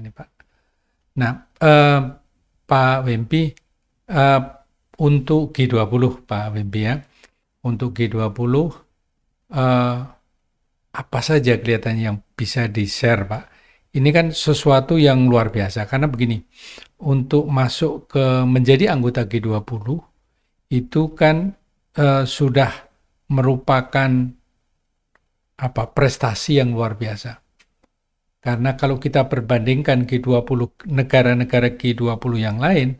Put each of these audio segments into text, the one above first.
ini Pak. Nah, eh, Pak Wempi, eh, untuk G20 Pak Wempi ya, untuk G20 eh, apa saja kelihatan yang bisa di-share Pak? Ini kan sesuatu yang luar biasa karena begini, untuk masuk ke menjadi anggota G20 itu kan eh, sudah merupakan apa prestasi yang luar biasa. Karena kalau kita perbandingkan G20 negara-negara G20 yang lain,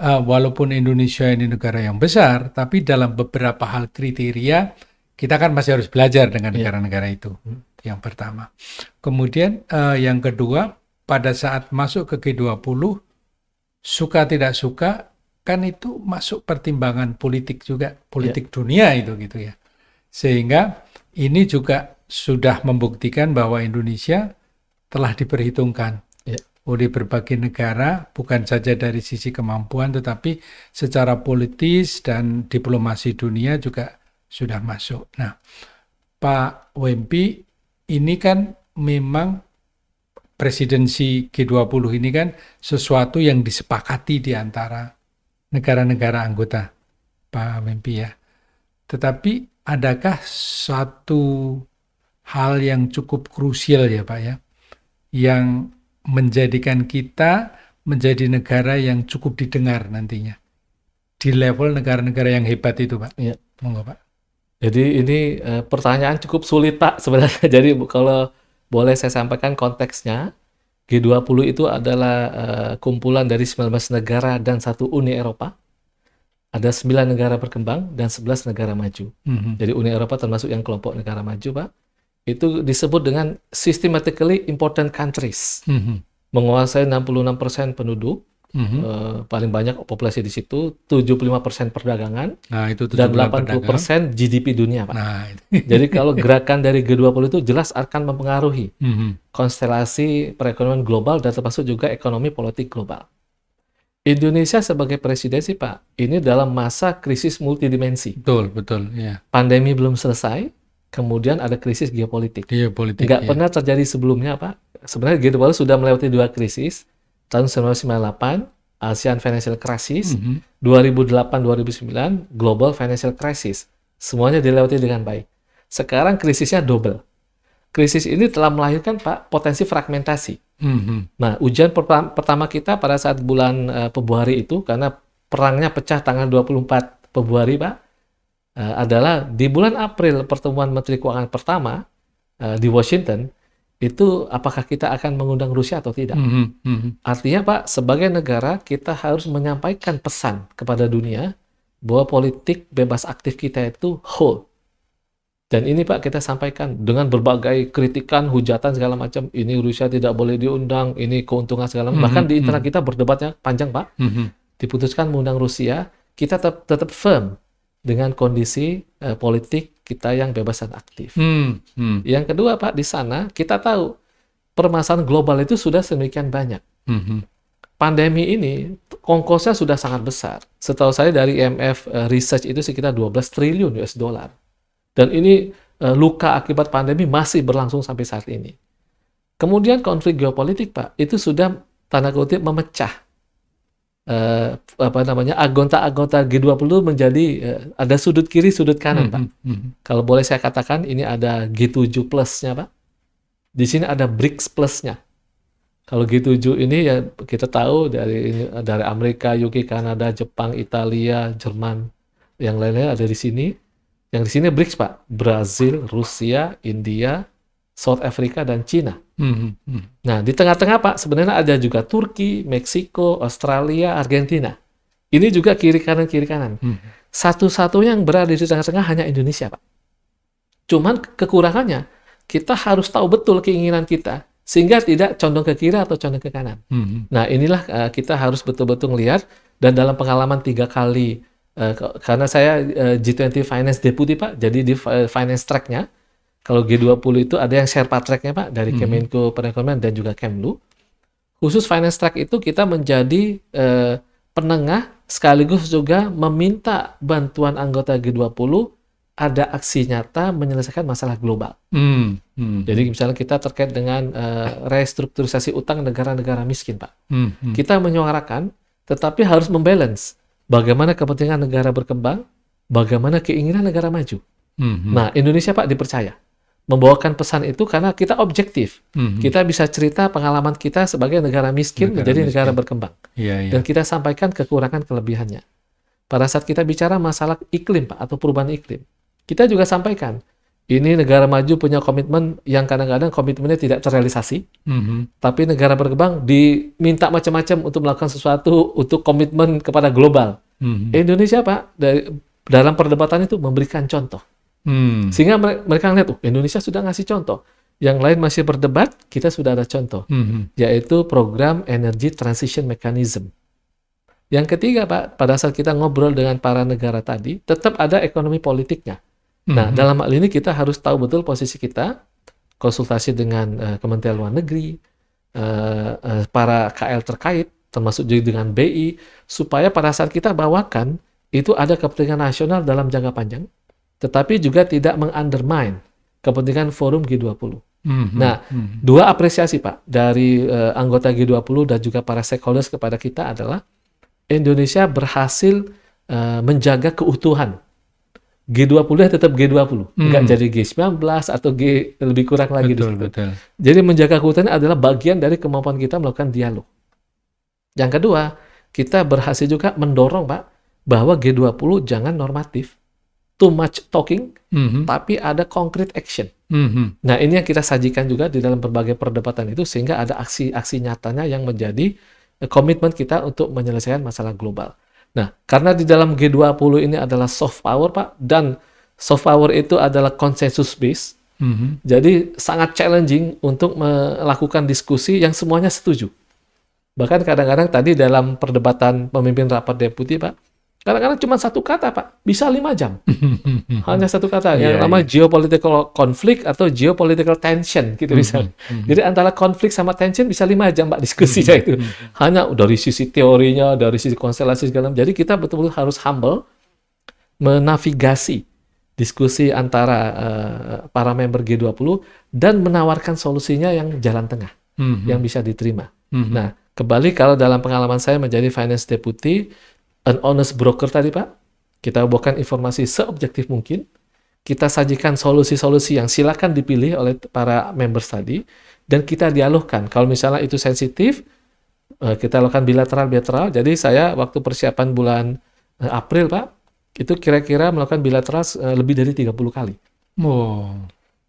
uh, walaupun Indonesia ini negara yang besar, tapi dalam beberapa hal kriteria kita kan masih harus belajar dengan iya. negara-negara itu. Hmm. Yang pertama. Kemudian uh, yang kedua, pada saat masuk ke G20 suka tidak suka kan itu masuk pertimbangan politik juga, politik yeah. dunia itu gitu ya. Sehingga ini juga sudah membuktikan bahwa Indonesia telah diperhitungkan ya. oleh berbagai negara, bukan saja dari sisi kemampuan, tetapi secara politis dan diplomasi dunia juga sudah masuk. Nah, Pak Wempi, ini kan memang presidensi G20 ini kan sesuatu yang disepakati di antara negara-negara anggota, Pak Wempi ya. Tetapi adakah satu hal yang cukup krusial ya Pak ya yang menjadikan kita menjadi negara yang cukup didengar nantinya di level negara-negara yang hebat itu, Pak. Iya. Monggo, Pak. Jadi ini e, pertanyaan cukup sulit, Pak, sebenarnya. Jadi kalau boleh saya sampaikan konteksnya, G20 itu adalah e, kumpulan dari 19 negara dan satu Uni Eropa. Ada 9 negara berkembang dan 11 negara maju. Mm -hmm. Jadi Uni Eropa termasuk yang kelompok negara maju, Pak itu disebut dengan systematically important countries. Mm -hmm. Menguasai 66% penduduk, mm -hmm. uh, paling banyak populasi di situ, 75% perdagangan, nah, itu dan 80% perdagangan. GDP dunia, Pak. Nah, Jadi kalau gerakan dari G20 itu jelas akan mempengaruhi mm -hmm. konstelasi perekonomian global dan termasuk juga ekonomi politik global. Indonesia sebagai presidensi, Pak, ini dalam masa krisis multidimensi. Betul, betul. Ya. Pandemi belum selesai, kemudian ada krisis geopolitik. Geopolitik. Nggak iya. pernah terjadi sebelumnya, Pak. Sebenarnya Gede 20 sudah melewati dua krisis, tahun 1998, ASEAN Financial Crisis, mm -hmm. 2008-2009, Global Financial Crisis. Semuanya dilewati dengan baik. Sekarang krisisnya double. Krisis ini telah melahirkan, Pak, potensi fragmentasi. Mm -hmm. Nah, ujian per pertama kita pada saat bulan uh, Februari itu, karena perangnya pecah tanggal 24 Februari, Pak, Eh, adalah di bulan April pertemuan Menteri Keuangan pertama eh, di Washington itu apakah kita akan mengundang Rusia atau tidak? Mm -hmm. Artinya Pak, sebagai negara kita harus menyampaikan pesan kepada dunia bahwa politik bebas aktif kita itu whole. Dan ini Pak kita sampaikan dengan berbagai kritikan, hujatan segala macam. Ini Rusia tidak boleh diundang, ini keuntungan segala macam. Mm -hmm. Bahkan di mhm. internal mm -hmm. kita berdebatnya panjang Pak. Mm -hmm. Diputuskan mengundang Rusia, kita tetap, tetap firm dengan kondisi uh, politik kita yang bebas dan aktif. Hmm, hmm. Yang kedua Pak, di sana kita tahu permasalahan global itu sudah sedemikian banyak. Hmm, hmm. Pandemi ini kongkosnya sudah sangat besar. Setahu saya dari IMF uh, eh, research itu sekitar 12 triliun US dollar. Dan ini uh, luka akibat pandemi masih berlangsung sampai saat ini. Kemudian konflik geopolitik Pak, itu sudah tanda kutip memecah eh, apa namanya agonta-agonta G20 menjadi uh, ada sudut kiri, sudut kanan, hmm, Pak. Hmm, hmm. Kalau boleh saya katakan ini ada G7 plusnya, Pak. Di sini ada BRICS plusnya. Kalau G7 ini ya kita tahu dari dari Amerika, UK, Kanada, Jepang, Italia, Jerman, yang lainnya ada di sini. Yang di sini BRICS, Pak. Brazil, Rusia, India, South Africa dan China. Mm -hmm. Nah, di tengah-tengah Pak, sebenarnya ada juga Turki, Meksiko, Australia, Argentina. Ini juga kiri kanan kiri kanan. Mm -hmm. Satu-satunya yang berada di tengah-tengah hanya Indonesia, Pak. Cuman kekurangannya kita harus tahu betul keinginan kita sehingga tidak condong ke kiri atau condong ke kanan. Mm -hmm. Nah, inilah uh, kita harus betul-betul melihat dan dalam pengalaman tiga kali uh, karena saya uh, eh, G20 Finance Deputy Pak, jadi di uh, finance tracknya kalau G20 itu ada yang share track-nya Pak dari hmm. Kemenko Perekonomian dan juga Kemlu. Khusus finance track itu kita menjadi eh, penengah sekaligus juga meminta bantuan anggota G20 ada aksi nyata menyelesaikan masalah global. Hmm. Hmm. Jadi misalnya kita terkait dengan eh, restrukturisasi utang negara-negara miskin, Pak. Hmm. Hmm. Kita menyuarakan, tetapi harus membalance bagaimana kepentingan negara berkembang, bagaimana keinginan negara maju. Hmm. hmm. Nah, Indonesia Pak dipercaya membawakan pesan itu karena kita objektif. Mm -hmm. Kita bisa cerita pengalaman kita sebagai negara miskin negara menjadi miskin. negara berkembang. Ya, ya. Dan kita sampaikan kekurangan kelebihannya. Pada saat kita bicara masalah iklim Pak atau perubahan iklim, kita juga sampaikan ini negara maju punya komitmen yang kadang-kadang komitmennya tidak terrealisasi. Mm -hmm. Tapi negara berkembang diminta macam-macam untuk melakukan sesuatu untuk komitmen kepada global. Mm -hmm. Indonesia Pak dari, dalam perdebatan itu memberikan contoh Hmm. Sehingga mereka melihat oh, Indonesia sudah ngasih contoh. Yang lain masih berdebat, kita sudah ada contoh, hmm. yaitu program Energy Transition Mechanism. Yang ketiga, Pak, pada saat kita ngobrol dengan para negara tadi, tetap ada ekonomi politiknya. Nah, hmm. dalam hal ini kita harus tahu betul posisi kita, konsultasi dengan uh, Kementerian Luar Negeri, uh, uh, para KL terkait, termasuk juga dengan BI, supaya pada saat kita bawakan, itu ada kepentingan nasional dalam jangka panjang, tetapi juga tidak mengundermine kepentingan forum G20. Mm-hmm. Nah, mhm. dua apresiasi Pak dari uh, anggota G20 dan juga para stakeholders kepada kita adalah Indonesia berhasil uh, menjaga keutuhan. G20 ya tetap G20, mm. nggak mhm. jadi G19 atau G lebih kurang lagi betul, di situ. Betul. Jadi menjaga keutuhan adalah bagian dari kemampuan kita melakukan dialog. Yang kedua, kita berhasil juga mendorong Pak bahwa G20 jangan normatif, too much talking, mm-hmm. tapi ada concrete action. Mm-hmm. Nah, ini yang kita sajikan juga di dalam berbagai perdebatan itu sehingga ada aksi-aksi nyatanya yang menjadi eh, komitmen kita untuk menyelesaikan masalah global. Nah, karena di dalam G20 ini adalah soft power, Pak, dan soft power itu adalah consensus base. Mm-hmm. Jadi sangat challenging untuk melakukan diskusi yang semuanya setuju. Bahkan kadang-kadang tadi dalam perdebatan pemimpin rapat deputi, Pak, Kadang-kadang cuma satu kata, Pak. Bisa lima jam. Hanya satu kata. Iya, yang yeah, yeah. geopolitical conflict atau geopolitical tension, gitu bisa hmm, hmm, hmm. Jadi antara konflik sama tension bisa lima jam, Pak, diskusinya itu. Hanya dari sisi teorinya, dari sisi konstelasi segala macam. Jadi kita betul-betul harus humble, menavigasi diskusi antara uh, para member G20 dan menawarkan solusinya yang jalan tengah, mm -hmm. yang bisa diterima. Mm -hmm. Nah, kembali kalau dalam pengalaman saya menjadi finance deputy, an honest broker tadi Pak, kita bawakan informasi seobjektif mungkin, kita sajikan solusi-solusi yang silakan dipilih oleh para members tadi, dan kita dialogkan. Kalau misalnya itu sensitif, eh, kita lakukan bilateral-bilateral. Jadi saya waktu persiapan bulan eh, April Pak, itu kira-kira melakukan bilateral eh, lebih dari 30 kali. Oh.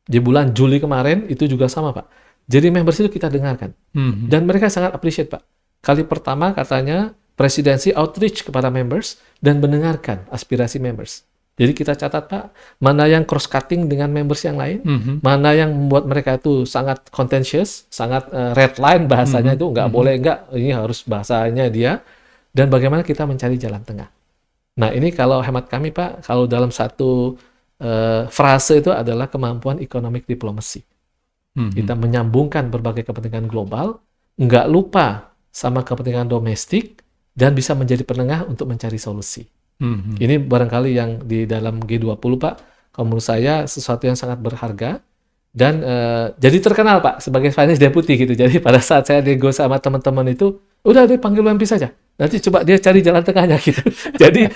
Di bulan Juli kemarin itu juga sama Pak. Jadi members itu kita dengarkan. Mm -hmm. Dan mereka sangat appreciate Pak. Kali pertama katanya presidensi outreach kepada members dan mendengarkan aspirasi members. Jadi kita catat Pak, mana yang cross cutting dengan members yang lain, mm -hmm. mana yang membuat mereka itu sangat contentious, sangat uh, red line bahasanya mm -hmm. itu nggak mm -hmm. boleh nggak, ini harus bahasanya dia, dan bagaimana kita mencari jalan tengah. Nah ini kalau hemat kami Pak, kalau dalam satu uh, frase itu adalah kemampuan economic diplomacy. Mhm. Kita menyambungkan berbagai kepentingan global, nggak lupa sama kepentingan domestik, dan bisa menjadi penengah untuk mencari solusi. Mm-hmm. Ini barangkali yang di dalam G20 Pak, kalau menurut saya sesuatu yang sangat berharga dan uh, jadi terkenal Pak sebagai finance deputy gitu. Jadi pada saat saya nego sama teman-teman itu, udah deh panggil WMP saja. Nanti coba dia cari jalan tengahnya gitu. jadi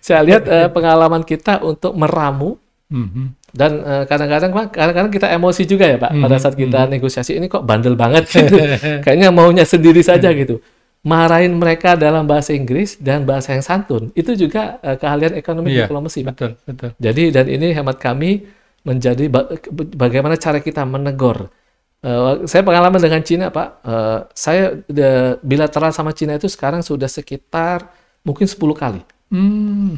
saya lihat uh, pengalaman kita untuk meramu mm-hmm dan eh, kadang-kadang pak kadang-kadang kita emosi juga ya pak pada mm-hmm. saat kita hmm. negosiasi ini kok bandel banget gitu kayaknya maunya sendiri saja mm-hmm. gitu marahin mereka dalam bahasa Inggris dan bahasa yang santun itu juga uh, keahlian ekonomi yeah, diplomasi Betul, betul. Jadi dan ini hemat kami menjadi bagaimana cara kita menegur. Uh, saya pengalaman dengan Cina pak. Uh, saya de, bilateral sama Cina itu sekarang sudah sekitar mungkin 10 kali. Hmm,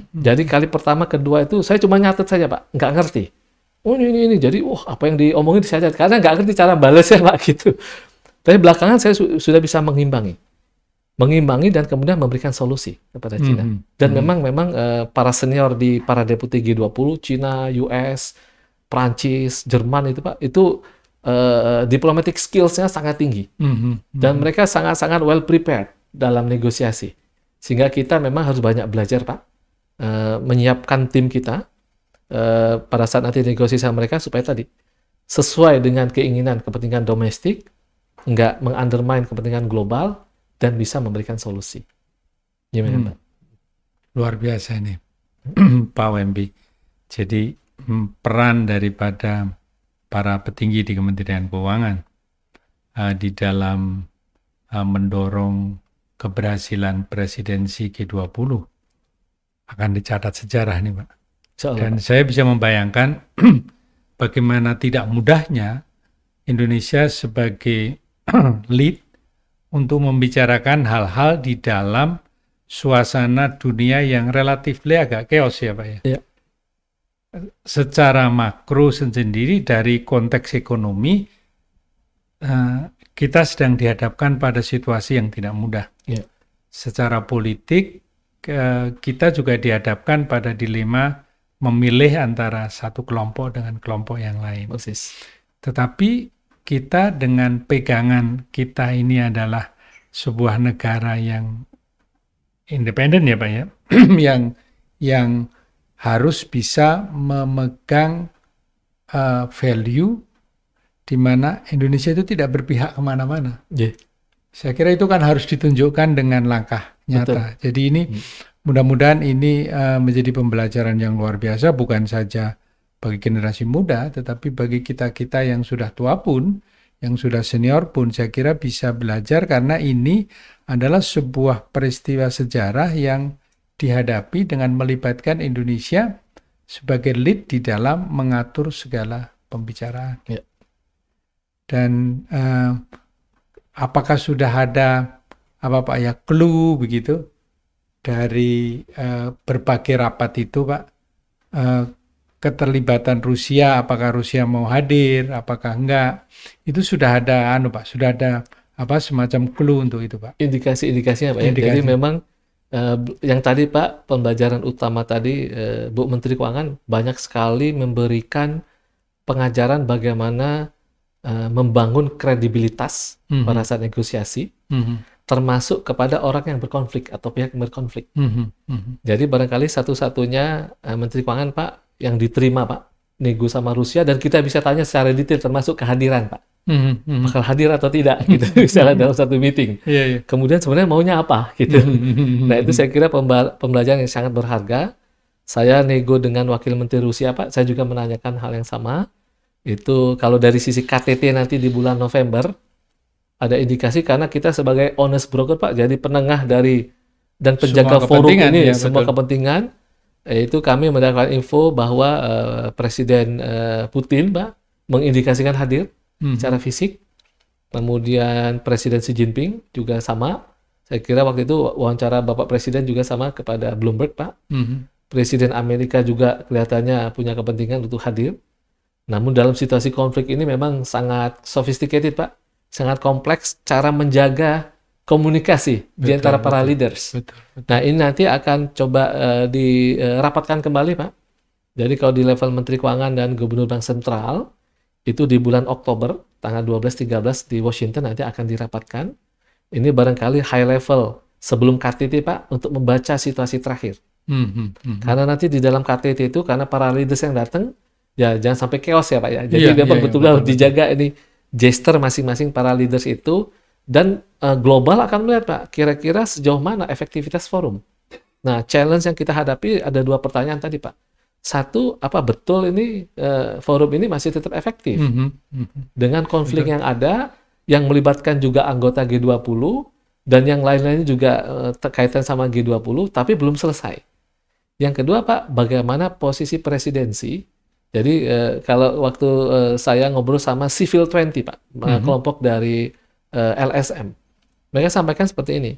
hmm. Jadi kali pertama kedua itu saya cuma nyatet saja pak, nggak ngerti. Oh ini ini, jadi wah oh, apa yang diomongin saya karena nggak ngerti cara balasnya pak gitu. Tapi belakangan saya su sudah bisa mengimbangi mengimbangi dan kemudian memberikan solusi kepada hmm, Cina. Hmm, dan -hmm. memang memang uh, para senior di para deputi G20 Cina, US, Prancis, Jerman itu Pak, itu uh, diplomatic skills-nya sangat tinggi. Mm -hmm. Dan mereka sangat-sangat well prepared dalam negosiasi. Sehingga kita memang harus banyak belajar, Pak. Uh, menyiapkan tim kita uh, pada saat nanti negosiasi sama mereka supaya tadi sesuai dengan keinginan kepentingan domestik, nggak mengundermine kepentingan global dan bisa memberikan solusi. Gimana, hmm. Luar biasa ini, Pak Wembi. Jadi hmm, peran daripada para petinggi di Kementerian Keuangan uh, di dalam uh, mendorong keberhasilan presidensi G20 akan dicatat sejarah nih, Pak. Soal Dan apa? saya bisa membayangkan bagaimana tidak mudahnya Indonesia sebagai lead untuk membicarakan hal-hal di dalam suasana dunia yang relatif agak chaos ya Pak ya. ya. Secara makro sendiri dari konteks ekonomi eh, kita sedang dihadapkan pada situasi yang tidak mudah. Ya. Secara politik eh, kita juga dihadapkan pada dilema memilih antara satu kelompok dengan kelompok yang lain. Persis. Tetapi kita dengan pegangan kita ini adalah sebuah negara yang independen ya Pak ya, yang yang harus bisa memegang uh, value di mana Indonesia itu tidak berpihak kemana-mana. Yeah. Saya kira itu kan harus ditunjukkan dengan langkah nyata. Betul. Jadi ini hmm. mudah-mudahan ini uh, menjadi pembelajaran yang luar biasa bukan saja bagi generasi muda, tetapi bagi kita-kita yang sudah tua pun, yang sudah senior pun, saya kira bisa belajar karena ini adalah sebuah peristiwa sejarah yang dihadapi dengan melibatkan Indonesia sebagai lead di dalam mengatur segala pembicaraan. Ya. Dan uh, apakah sudah ada apa Pak ya clue begitu dari uh, berbagai rapat itu Pak? Uh, keterlibatan Rusia, apakah Rusia mau hadir, apakah enggak, itu sudah ada anu Pak, sudah ada apa semacam clue untuk itu Pak. Indikasi-indikasinya Pak. Ya? Indikasi. Jadi memang eh, yang tadi Pak pembelajaran utama tadi eh, Bu Menteri Keuangan banyak sekali memberikan pengajaran bagaimana eh, membangun kredibilitas mm -hmm. pada saat negosiasi. Mm -hmm termasuk kepada orang yang berkonflik atau pihak yang berkonflik. Mm -hmm. Mm -hmm. Jadi barangkali satu-satunya eh, Menteri Keuangan Pak yang diterima Pak nego sama Rusia dan kita bisa tanya secara detail termasuk kehadiran Pak mm -hmm. bakal hadir atau tidak gitu misalnya dalam satu meeting yeah, yeah. kemudian sebenarnya maunya apa gitu hmm, hmm, nah itu saya kira pembelajaran yang sangat berharga saya nego dengan wakil menteri Rusia Pak saya juga menanyakan hal yang sama itu kalau dari sisi KTT nanti di bulan November ada indikasi karena kita sebagai honest broker Pak jadi penengah dari dan penjaga forum ini ya, semua kepentingan itu kami mendapatkan info bahwa uh, Presiden uh, Putin, Pak, mengindikasikan hadir hmm. secara fisik. Kemudian Presiden Xi Jinping juga sama. Saya kira waktu itu wawancara Bapak Presiden juga sama kepada Bloomberg, Pak. Hmm. Presiden Amerika juga kelihatannya punya kepentingan untuk hadir. Namun dalam situasi konflik ini memang sangat sophisticated, Pak. Sangat kompleks cara menjaga komunikasi betul, di antara betul, para leaders. Betul, betul. Nah ini nanti akan coba uh, eh, dirapatkan eh, kembali Pak. Jadi kalau di level Menteri Keuangan dan Gubernur Bank Sentral itu di bulan Oktober tanggal 12-13 di Washington nanti akan dirapatkan. Ini barangkali high level sebelum KTT Pak untuk membaca situasi terakhir. Hmm, hmm, hmm. Karena nanti di dalam KTT itu karena para leaders yang datang ya jangan sampai chaos ya Pak ya. Jadi yeah, memang iya, yeah, betul-betul yeah, dijaga ini gesture masing-masing para leaders itu dan uh, global akan melihat Pak, kira-kira sejauh mana efektivitas forum. Nah, challenge yang kita hadapi ada dua pertanyaan tadi Pak. Satu, apa betul ini uh, forum ini masih tetap efektif? Mm -hmm. Mm -hmm. Dengan konflik yang ada, yang melibatkan juga anggota G20, dan yang lain-lainnya juga uh, terkaitan sama G20, tapi belum selesai. Yang kedua Pak, bagaimana posisi presidensi jadi uh, kalau waktu uh, saya ngobrol sama Civil 20 Pak, mm -hmm. kelompok dari Eh, LSM. Mereka sampaikan seperti ini.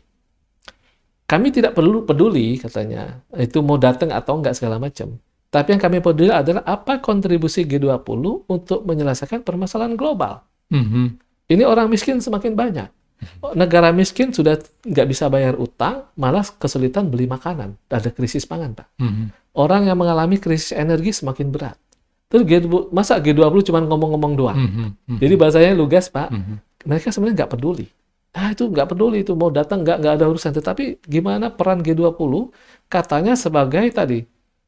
Kami tidak perlu peduli katanya itu mau datang atau enggak segala macam. Tapi yang kami peduli adalah apa kontribusi G20 untuk menyelesaikan permasalahan global. Mm -hmm. Ini orang miskin semakin banyak. Mhm. Negara miskin sudah nggak bisa bayar utang, malah kesulitan beli makanan. Ada krisis pangan, Pak. Mm -hmm. Orang yang mengalami krisis energi semakin berat. Terus G20, masa G20 cuma ngomong-ngomong doang? Mm -hmm. Jadi bahasanya lugas, Pak. Mm -hmm mereka sebenarnya nggak peduli. Nah itu nggak peduli itu mau datang nggak nggak ada urusan. Tetapi gimana peran G20 katanya sebagai tadi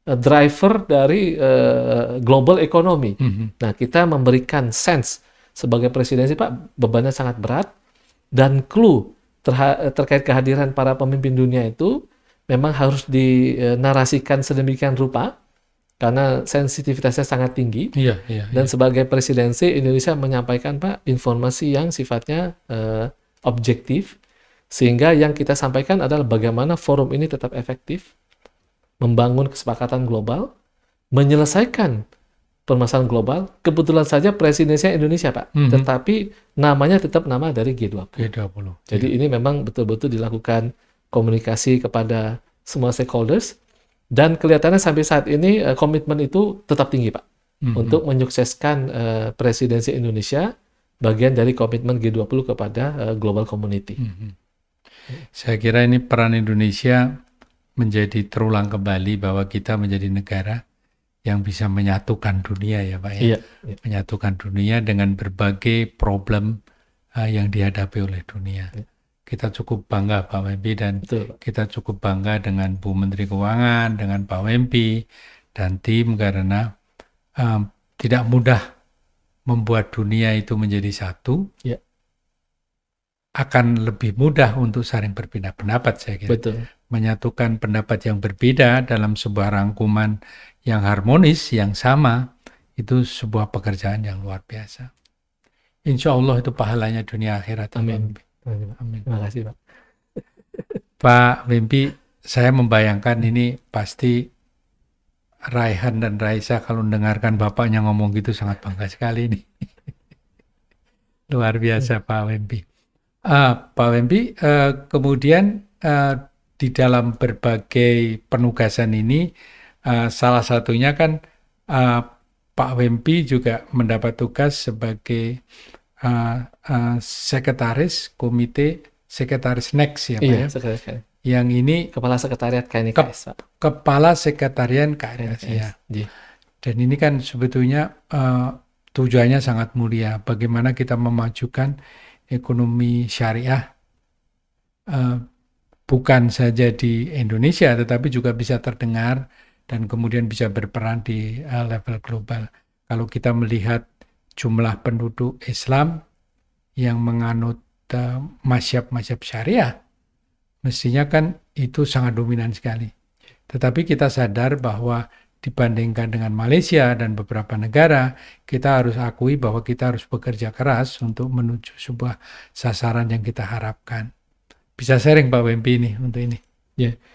eh, driver dari uh, global ekonomi. Mm -hmm. Nah kita memberikan sense sebagai presidensi Pak bebannya sangat berat dan clue terkait kehadiran para pemimpin dunia itu memang harus dinarasikan eh, sedemikian rupa karena sensitivitasnya sangat tinggi. Iya, iya, iya, dan sebagai presidensi Indonesia menyampaikan Pak informasi yang sifatnya uh, objektif sehingga yang kita sampaikan adalah bagaimana forum ini tetap efektif membangun kesepakatan global, menyelesaikan permasalahan global. Kebetulan saja presidensinya Indonesia, Pak. Mm -hmm. Tetapi namanya tetap nama dari G20. G20. Jadi iya. ini memang betul-betul dilakukan komunikasi kepada semua stakeholders dan kelihatannya sampai saat ini eh, komitmen itu tetap tinggi, Pak, mm-hmm. untuk menyukseskan uh, presidensi Indonesia bagian dari komitmen G20 kepada uh, global community. Mm-hmm. Saya kira ini peran Indonesia menjadi terulang kembali bahwa kita menjadi negara yang bisa menyatukan dunia ya Pak ya. Iya, iya. Menyatukan dunia dengan berbagai problem uh, yang dihadapi oleh dunia. Iya kita cukup bangga Pak Wempi dan Betul. kita cukup bangga dengan Bu Menteri Keuangan, dengan Pak Wempi dan tim karena um, tidak mudah membuat dunia itu menjadi satu. Ya. Akan lebih mudah untuk saling berpindah pendapat saya kira. Betul. Menyatukan pendapat yang berbeda dalam sebuah rangkuman yang harmonis, yang sama, itu sebuah pekerjaan yang luar biasa. Insya Allah itu pahalanya dunia akhirat. Amin. Amin. Amin. Terima kasih Pak. Pak Mimpi, saya membayangkan ini pasti Raihan dan Raisa kalau mendengarkan bapaknya ngomong gitu sangat bangga sekali ini. Luar biasa hmm. Pak Wempi. Uh, ah, Pak Wempi, uh, eh, kemudian uh, di dalam berbagai penugasan ini, uh, salah satunya kan uh, Pak Wempi juga mendapat tugas sebagai uh, uh, sekretaris komite sekretaris next ya Pak iya, ya. Sekretaris. Yang ini kepala sekretariat KNKS Pak. kepala sekretarian KNKS, KNKS ya. Iya. Iya. Dan ini kan sebetulnya uh, tujuannya sangat mulia bagaimana kita memajukan ekonomi syariah uh, bukan saja di Indonesia tetapi juga bisa terdengar dan kemudian bisa berperan di uh, level global. Kalau kita melihat jumlah penduduk Islam yang menganut uh, eh, masyab-masyab syariah, mestinya kan itu sangat dominan sekali. Tetapi kita sadar bahwa dibandingkan dengan Malaysia dan beberapa negara, kita harus akui bahwa kita harus bekerja keras untuk menuju sebuah sasaran yang kita harapkan. Bisa sharing Pak Wempi ini untuk ini. Yeah.